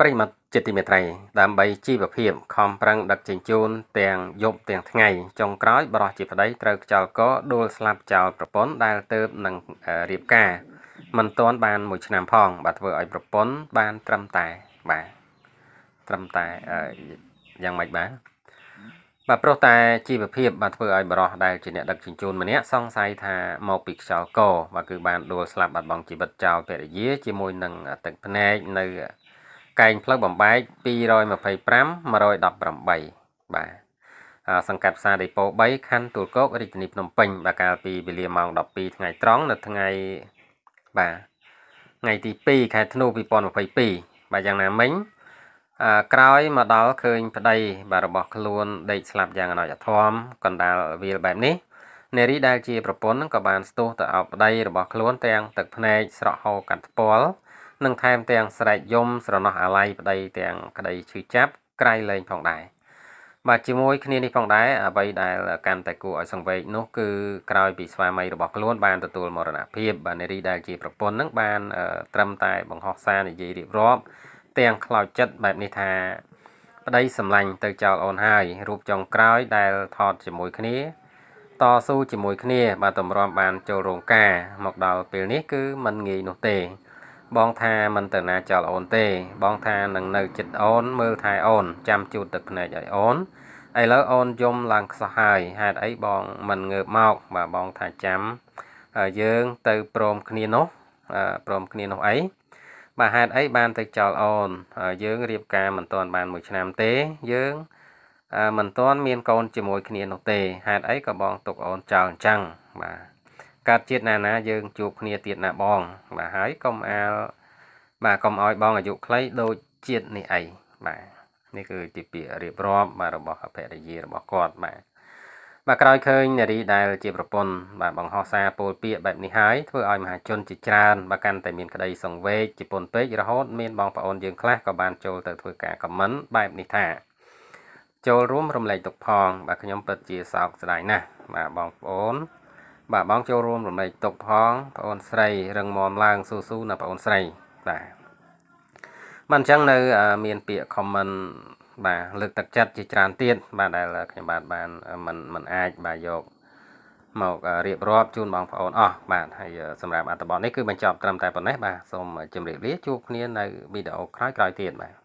ប្រិមត្តជាទីមេត្រីដើម្បីជីវភាពខំប្រឹងដឹកជញ្ជូនទាំងយប់ទាំងថ្ងៃចុងក្រោយ បរោះជាប្តីត្រូវខ្ចោលកដួលស្លាប់ចោលប្រពន្ធដែលទៅនឹងរៀបការមិនទាន់បានមួយឆ្នាំផង បាទធ្វើឲ្យប្រពន្ធបានត្រឹមតែបាទត្រឹមតែយ៉ាងម៉េចបាទបាទព្រោះតែជីវភាពបាទធ្វើឲ្យបរោះដែលជាអ្នកដឹកជញ្ជូនម្នាក់សង្ស័យថាមកពីខ្យល់កបាទគឺបាន ដួលស្លាប់បាត់បង់ជីវិតចោលភរិយាជាមួយនឹងទឹកភ្នែកនៅកែងផ្លូវបំបែក225 118បាទសង្កាត់ផ្សារដីពោ3ខណ្ឌទួលគោករាជធានីភ្នំពេញបាទកាលពីវេលាម៉ោង12ថ្ងៃត្រង់នៅថ្ងៃបាទថ្ងៃទី2ខែធ្នូ2022បាទយ៉ាងណាមិញក្រោយមកដល់ឃើញប្តីបាទរបស់ខ្លួនដេកស្លាប់យ៉ាងអនុយធមកណ្ដាលវាលបែបនេះនារីដែលជាប្រពន្ធក៏បានស្ទុះទៅអោបប្តីរបស់ខ្លួនទាំងទឹកភ្នែកស្រក់ហូរកាត់ផ្ពាល់និងថែមទាំងស្រែកយំស្រណោះអាល័យប្តី ទាំងក្តីឈឺចាប់ក្រៃលែងផងដែរបាទជាមួយគ្នានេះផងដែរអ្វីដែលកាន់តែគួរឲ្យសង្វេគនោះគឺក្រោយពីស្វាមីរបស់ខ្លួន បានទទួលមរណភាព បាទនារីដែលជាប្រពន្ធនឹងបានត្រឹមតែ បង្ហោះសារនិយាយរៀបរាប់ទាំងខ្លោចចិត្តបែបនេះថា ប្តីសម្លាញ់ទៅចោលអូនហើយរូបចុងក្រោយដែលថតជាមួយគ្នាតស៊ូជាមួយគ្នា បាទតម្រាំបានចូលរោងការមកដល់ពេលនេះគឺมันងាយនោះទេបងថាមិនទៅណាចោលអូនទេ បងថានឹងនៅចិត្តអូនមើលថែអូនចាំជូតទឹកភ្នែកឲ្យអូនឥឡូវអូនយំឡើងខ្សោះហើយហេតុអីបងមិនងើបមកបាទបងថាចាំយើងទៅព្រមគ្នានោះព្រមគ្នានោះអីបាទហេតុអីបានទៅចោលអូនយើងរៀបការមិនទាន់បានមួយឆ្នាំទេយើងមិនទាន់មានកូនជាមួយគ្នានោះទេហេតុអីក៏បងទុកអូនចោលអញ្ចឹងបាទកើតជាតិណាណាយើងជួបគ្នាទៀតណាបងបាទហើយកុំអាលបាទកុំឲ្យបងអាយុខ្លីដូចជាតិនេះអីបាទនេះគឺជាពាក្យរៀបរាប់បាទរបស់អភរិយារបស់គាត់បាទបាទក្រោយឃើញនារីដែលជាប្រពន្ធបាទបង្ហោះសារពោលពាក្យបែបនេះហើយធ្វើឲ្យមហាជនជាច្រើនបាទកាន់តែមានក្តី សង្វេគជាពន់ពេករហូតមានបងប្អូនយើងខ្លះក៏បានចូលទៅធ្វើការខមមិនបែបនេះថាចូលរួមរំលែកទុកផង បាទខ្ញុំពិតជាសោកស្ដាយណាស់បាទបងប្អូនបាទបងចូលរួមរំលែកទុកផងបងអូនស្រីរឹងមាំឡើងស៊ូស៊ូណាបងអូនស្រីបាទបាទអញ្ចឹងនៅមានពាក្យ comment បាទលើកទឹកចិត្តជាច្រើនទៀតបាទដែលខ្ញុំបាទបានមិនមិនអាចបាទយកមករៀបរាប់ជូនបងប្អូនអស់បាទហើយសម្រាប់អត្ថបទនេះគឺបញ្ចប់ត្រឹមតែប៉ុណ្ណេះបាទសូមជម្រាបលា ជួបគ្នានៅវីដេអូក្រោយៗទៀតបាទ